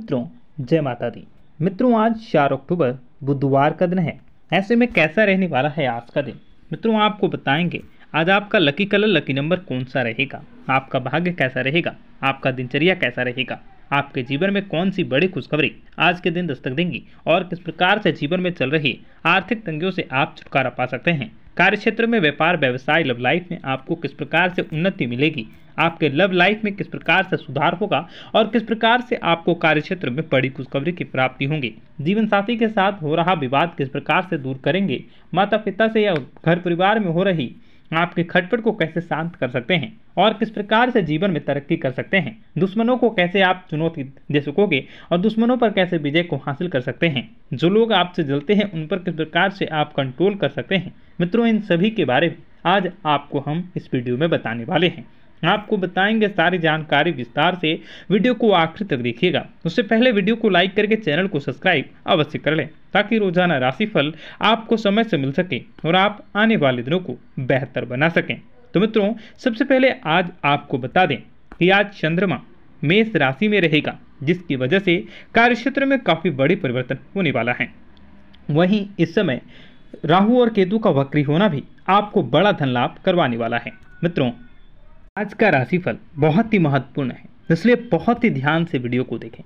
मित्रों जय माता दी मित्रों आज चार अक्टूबर बुधवार का दिन है ऐसे में कैसा रहने वाला है आज का दिन मित्रों आपको बताएंगे आज आपका लकी कलर लकी नंबर कौन सा रहेगा आपका भाग्य कैसा रहेगा आपका दिनचर्या कैसा रहेगा आपके जीवन में कौन सी बड़ी खुशखबरी आज के दिन दस्तक देंगी और किस प्रकार से जीवन में चल रही आर्थिक तंगियों से आप छुटकारा पा सकते हैं कार्यक्षेत्र में व्यापार व्यवसाय लव लाइफ में आपको किस प्रकार से उन्नति मिलेगी आपके लव लाइफ में किस प्रकार से सुधार होगा और किस प्रकार से आपको कार्यक्षेत्र में बड़ी खुशखबरी की प्राप्ति होगी जीवन साथी के साथ हो रहा विवाद किस प्रकार से दूर करेंगे माता पिता से या घर परिवार में हो रही आपके खटपट को कैसे शांत कर सकते हैं और किस प्रकार से जीवन में तरक्की कर सकते हैं दुश्मनों को कैसे आप चुनौती दे सकोगे और दुश्मनों पर कैसे विजय को हासिल कर सकते हैं जो लोग आपसे जलते हैं उन पर किस प्रकार से आप कंट्रोल कर सकते हैं मित्रों इन सभी के बारे में आज आपको हम इस वीडियो में बताने वाले हैं आपको बताएंगे सारी जानकारी विस्तार से वीडियो को आखिर तक देखिएगा उससे पहले वीडियो को लाइक करके चैनल को सब्सक्राइब अवश्य कर लें ताकि रोजाना राशिफल आपको समय से मिल सके और आप आने वाले दिनों को बेहतर बना सकें तो मित्रों सबसे पहले आज आपको बता दें कि आज चंद्रमा मेष राशि में रहेगा जिसकी वजह से कार्य क्षेत्र में काफ़ी बड़े परिवर्तन होने वाला है वहीं इस समय राहु और केतु का वक्री होना भी आपको बड़ा धन लाभ करवाने वाला है मित्रों आज का राशिफल बहुत ही महत्वपूर्ण है इसलिए बहुत ही ध्यान से वीडियो को देखें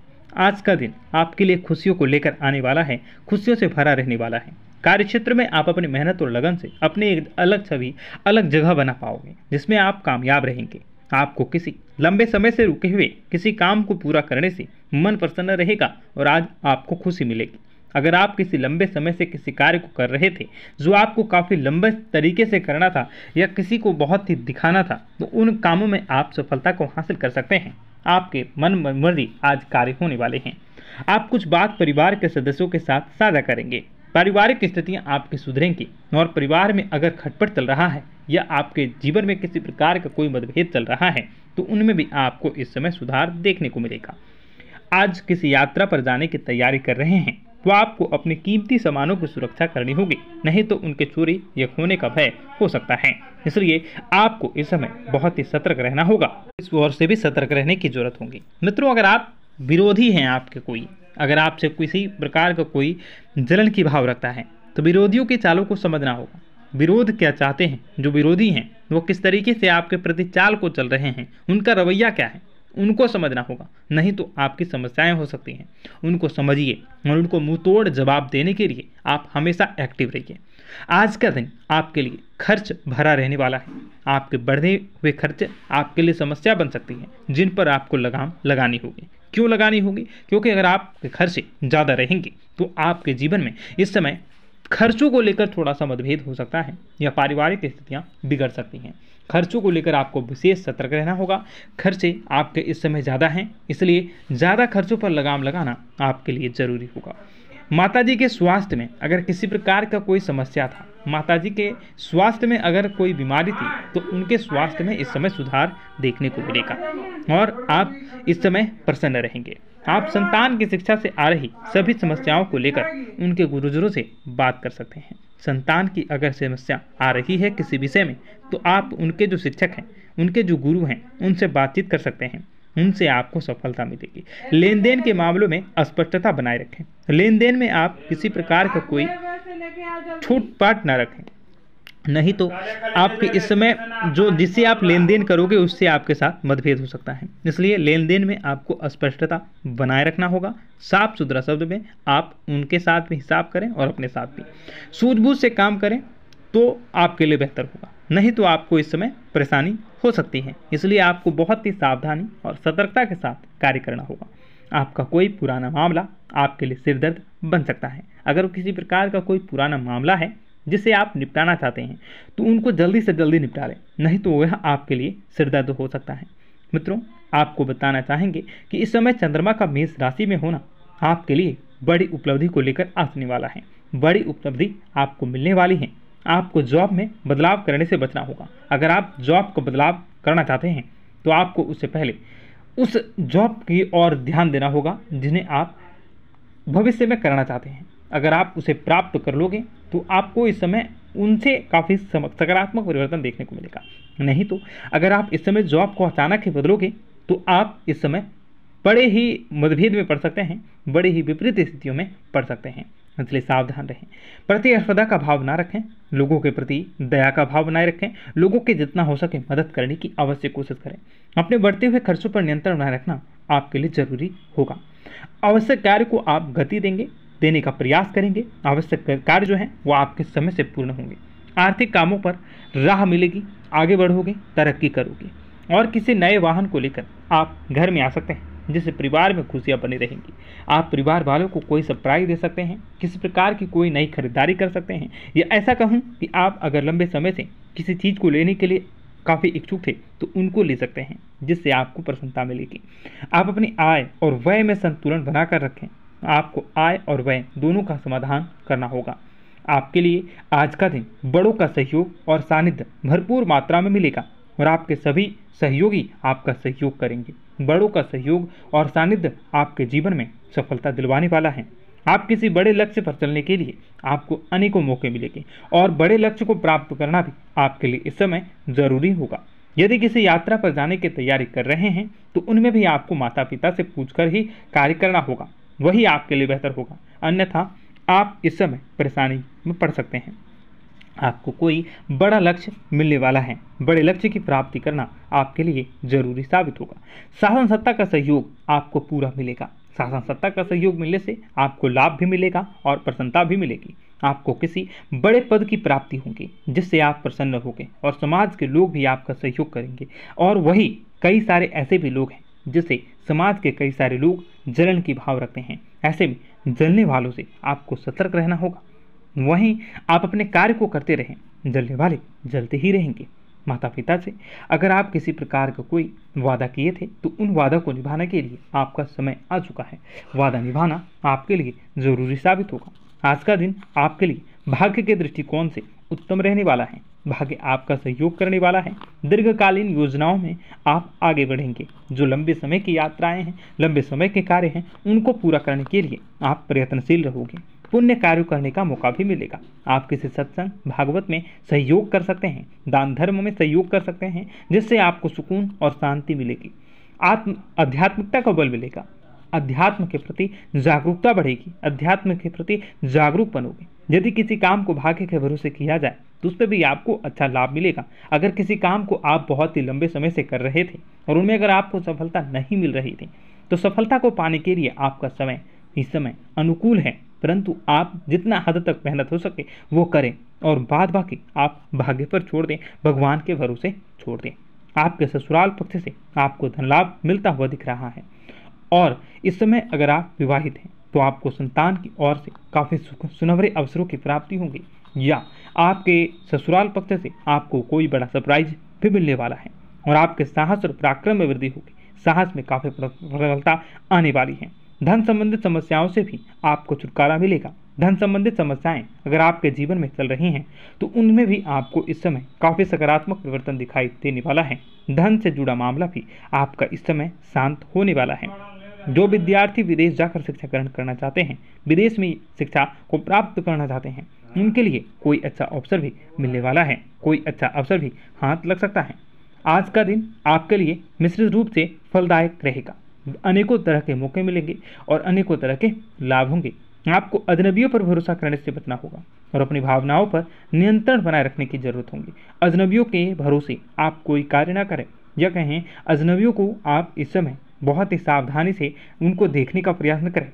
आज का दिन आपके लिए खुशियों को लेकर आने वाला है खुशियों से भरा रहने वाला है कार्य क्षेत्र में आप अपनी मेहनत और लगन से अपनी एक अलग छवि अलग जगह बना पाओगे जिसमें आप कामयाब रहेंगे आपको किसी लंबे समय से रुके हुए किसी काम को पूरा करने से मन प्रसन्न रहेगा और आज आपको खुशी मिलेगी अगर आप किसी लंबे समय से किसी कार्य को कर रहे थे जो आपको काफ़ी लंबे तरीके से करना था या किसी को बहुत ही दिखाना था तो उन कामों में आप सफलता को हासिल कर सकते हैं आपके मन मर्जी आज कार्य होने वाले हैं आप कुछ बात परिवार के सदस्यों के साथ साझा करेंगे पारिवारिक स्थितियां आपकी सुधरेंगी और परिवार में अगर खटपट चल रहा है या आपके जीवन में किसी प्रकार का कोई मतभेद चल रहा है तो उनमें भी आपको इस समय सुधार देखने को मिलेगा आज किसी यात्रा पर जाने की तैयारी कर रहे हैं तो आपको अपने कीमती सामानों की सुरक्षा करनी होगी नहीं तो उनके चोरी या खोने का भय हो सकता है इसलिए आपको इस समय बहुत ही सतर्क रहना होगा इस ओर से भी सतर्क रहने की जरूरत होगी मित्रों अगर आप विरोधी हैं आपके कोई अगर आपसे किसी प्रकार का कोई जलन की भाव रखता है तो विरोधियों के चालों को समझना होगा विरोध क्या चाहते हैं जो विरोधी हैं वो किस तरीके से आपके प्रति चाल को चल रहे हैं उनका रवैया क्या है उनको समझना होगा नहीं तो आपकी समस्याएं हो सकती हैं उनको समझिए और उनको मुंह तोड़ जवाब देने के लिए आप हमेशा एक्टिव रहिए आज का दिन आपके लिए खर्च भरा रहने वाला है आपके बढ़े हुए खर्च आपके लिए समस्या बन सकती है जिन पर आपको लगाम लगानी होगी क्यों लगानी होगी क्योंकि अगर आपके खर्चे ज़्यादा रहेंगे तो आपके जीवन में इस समय खर्चों को लेकर थोड़ा सा मतभेद हो सकता है या पारिवारिक स्थितियाँ बिगड़ सकती हैं खर्चों को लेकर आपको विशेष सतर्क रहना होगा खर्चे आपके इस समय ज़्यादा हैं इसलिए ज़्यादा खर्चों पर लगाम लगाना आपके लिए ज़रूरी होगा माताजी के स्वास्थ्य में अगर किसी प्रकार का कोई समस्या था माताजी के स्वास्थ्य में अगर कोई बीमारी थी तो उनके स्वास्थ्य में इस समय सुधार देखने को मिलेगा और आप इस समय प्रसन्न रहेंगे आप संतान की शिक्षा से आ रही सभी समस्याओं को लेकर उनके गुरुजनों से बात कर सकते हैं संतान की अगर समस्या आ रही है किसी विषय में तो आप उनके जो शिक्षक हैं उनके जो गुरु हैं उनसे बातचीत कर सकते हैं उनसे आपको सफलता मिलेगी लेन देन के मामलों में स्पष्टता बनाए रखें लेन देन में आप किसी प्रकार का कोई छूट पाट ना रखें नहीं तो आपके इस समय जो जिससे आप लेन देन करोगे उससे आपके साथ मतभेद हो सकता है इसलिए लेन देन में आपको स्पष्टता बनाए रखना होगा साफ सुथरा शब्द में आप उनके साथ भी हिसाब करें और अपने साथ भी सूझबूझ से काम करें तो आपके लिए बेहतर होगा नहीं तो आपको इस समय परेशानी हो सकती है इसलिए आपको बहुत ही सावधानी और सतर्कता के साथ कार्य करना होगा आपका कोई पुराना मामला आपके लिए सिरदर्द बन सकता है अगर किसी प्रकार का कोई पुराना मामला है जिसे आप निपटाना चाहते हैं तो उनको जल्दी से जल्दी निपटा लें नहीं तो वह आपके लिए सिरदर्द हो सकता है मित्रों आपको बताना चाहेंगे कि इस समय चंद्रमा का मेष राशि में होना आपके लिए बड़ी उपलब्धि को लेकर आने वाला है बड़ी उपलब्धि आपको मिलने वाली है आपको जॉब में बदलाव करने से बचना होगा अगर आप जॉब को बदलाव करना चाहते हैं तो आपको उससे पहले उस जॉब की ओर ध्यान देना होगा जिन्हें आप भविष्य में करना चाहते हैं अगर आप उसे प्राप्त कर लोगे तो आपको इस समय उनसे काफ़ी सकारात्मक परिवर्तन देखने को मिलेगा नहीं तो अगर आप इस समय जॉब को अचानक ही बदलोगे तो आप इस समय बड़े ही मतभेद में पड़ सकते हैं बड़े ही विपरीत स्थितियों में पड़ सकते हैं इसलिए सावधान रहें प्रतिस्पर्धा का भाव ना रखें लोगों के प्रति दया का भाव बनाए रखें लोगों के जितना हो सके मदद करने की अवश्य कोशिश करें अपने बढ़ते हुए खर्चों पर नियंत्रण बनाए रखना आपके लिए जरूरी होगा आवश्यक कार्य को आप गति देंगे देने का प्रयास करेंगे आवश्यक कार्य जो हैं वो आपके समय से पूर्ण होंगे आर्थिक कामों पर राह मिलेगी आगे बढ़ोगे तरक्की करोगे और किसी नए वाहन को लेकर आप घर में आ सकते हैं जिससे परिवार में खुशियाँ बनी रहेंगी आप परिवार वालों को कोई सरप्राइज दे सकते हैं किसी प्रकार की कोई नई खरीदारी कर सकते हैं या ऐसा कहूँ कि आप अगर लंबे समय से किसी चीज़ को लेने के लिए काफ़ी इच्छुक थे तो उनको ले सकते हैं जिससे आपको प्रसन्नता मिलेगी आप अपनी आय और व्यय में संतुलन बनाकर रखें आपको आय और व्यय दोनों का समाधान करना होगा आपके लिए आज का दिन बड़ों का सहयोग और सानिध्य भरपूर मात्रा में मिलेगा और आपके सभी सहयोगी आपका सहयोग करेंगे बड़ों का सहयोग और सानिध्य आपके जीवन में सफलता दिलवाने वाला है आप किसी बड़े लक्ष्य पर चलने के लिए आपको अनेकों मौके मिलेंगे और बड़े लक्ष्य को प्राप्त करना भी आपके लिए इस समय ज़रूरी होगा यदि किसी यात्रा पर जाने की तैयारी कर रहे हैं तो उनमें भी आपको माता पिता से पूछकर ही कार्य करना होगा वही आपके लिए बेहतर होगा अन्यथा आप इस समय परेशानी में पड़ सकते हैं आपको कोई बड़ा लक्ष्य मिलने वाला है बड़े लक्ष्य की प्राप्ति करना आपके लिए जरूरी साबित होगा शासन सत्ता का सहयोग आपको पूरा मिलेगा शासन सत्ता का सहयोग मिलने से आपको लाभ भी मिलेगा और प्रसन्नता भी मिलेगी आपको किसी बड़े पद की प्राप्ति होगी जिससे आप प्रसन्न होंगे और समाज के लोग भी आपका सहयोग करेंगे और वही कई सारे ऐसे भी लोग हैं जिससे समाज के कई सारे लोग जलन की भाव रखते हैं ऐसे में जलने वालों से आपको सतर्क रहना होगा वहीं आप अपने कार्य को करते रहें जलने वाले जलते ही रहेंगे माता पिता से अगर आप किसी प्रकार का कोई वादा किए थे तो उन वादा को निभाने के लिए आपका समय आ चुका है वादा निभाना आपके लिए ज़रूरी साबित होगा आज का दिन आपके लिए भाग्य के दृष्टिकोण से उत्तम रहने वाला है भाग्य आपका सहयोग करने वाला है दीर्घकालीन योजनाओं में आप आगे बढ़ेंगे जो लंबे समय की यात्राएं हैं लंबे समय के कार्य हैं उनको पूरा करने के लिए आप प्रयत्नशील रहोगे पुण्य कार्य करने का मौका भी मिलेगा आप किसी सत्संग भागवत में सहयोग कर सकते हैं दान धर्म में सहयोग कर सकते हैं जिससे आपको सुकून और शांति मिलेगी आत्म आध्यात्मिकता का बल मिलेगा अध्यात्म के प्रति जागरूकता बढ़ेगी अध्यात्म के प्रति जागरूक बनोगे यदि किसी काम को भाग्य के भरोसे किया जाए तो उस पर भी आपको अच्छा लाभ मिलेगा अगर किसी काम को आप बहुत ही लंबे समय से कर रहे थे और उनमें अगर आपको सफलता नहीं मिल रही थी तो सफलता को पाने के लिए आपका समय इस समय अनुकूल है परंतु आप जितना हद तक मेहनत हो सके वो करें और बाद बाकी आप भाग्य पर छोड़ दें भगवान के भरोसे छोड़ दें आपके ससुराल पक्ष से आपको धन लाभ मिलता हुआ दिख रहा है और इस समय अगर आप विवाहित हैं तो आपको संतान की ओर से काफ़ी सुनहरे अवसरों की प्राप्ति होगी या आपके ससुराल पक्ष से आपको कोई बड़ा सरप्राइज भी मिलने वाला है और आपके साहस और पराक्रम में वृद्धि होगी साहस में काफ़ी प्रबलता आने वाली है धन संबंधित समस्याओं से भी आपको छुटकारा मिलेगा धन संबंधित समस्याएं अगर आपके जीवन में चल रही हैं तो उनमें भी आपको इस समय काफ़ी सकारात्मक परिवर्तन दिखाई देने वाला है धन से जुड़ा मामला भी आपका इस समय शांत होने वाला है जो विद्यार्थी विदेश जाकर शिक्षा ग्रहण करना चाहते हैं विदेश में शिक्षा को प्राप्त करना चाहते हैं उनके लिए कोई अच्छा अवसर भी मिलने वाला है कोई अच्छा अवसर भी हाथ लग सकता है आज का दिन आपके लिए मिश्रित रूप से फलदायक रहेगा अनेकों तरह के मौके मिलेंगे और अनेकों तरह के लाभ होंगे आपको अजनबियों पर भरोसा करने से बचना होगा और अपनी भावनाओं पर नियंत्रण बनाए रखने की जरूरत होगी अजनबियों के भरोसे आप कोई कार्य ना करें या कहें अजनबियों को आप इस समय बहुत ही सावधानी से उनको देखने का प्रयास न करें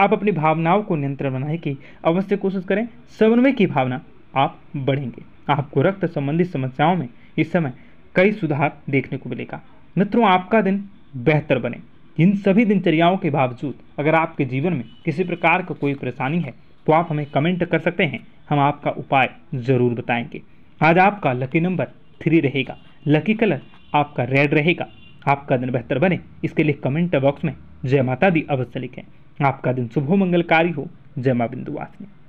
आप अपनी भावनाओं को नियंत्रण बनाने की अवश्य कोशिश करें समन्वय की भावना आप बढ़ेंगे आपको रक्त संबंधी समस्याओं में इस समय कई सुधार देखने को मिलेगा मित्रों आपका दिन बेहतर बने इन सभी दिनचर्याओं के बावजूद अगर आपके जीवन में किसी प्रकार का कोई परेशानी है तो आप हमें कमेंट कर सकते हैं हम आपका उपाय ज़रूर बताएंगे आज आपका लकी नंबर थ्री रहेगा लकी कलर आपका रेड रहेगा आपका दिन बेहतर बने इसके लिए कमेंट बॉक्स में जय माता दी अवश्य लिखें आपका दिन शुभ मंगलकारी हो जय माँ बिंदुवासिनी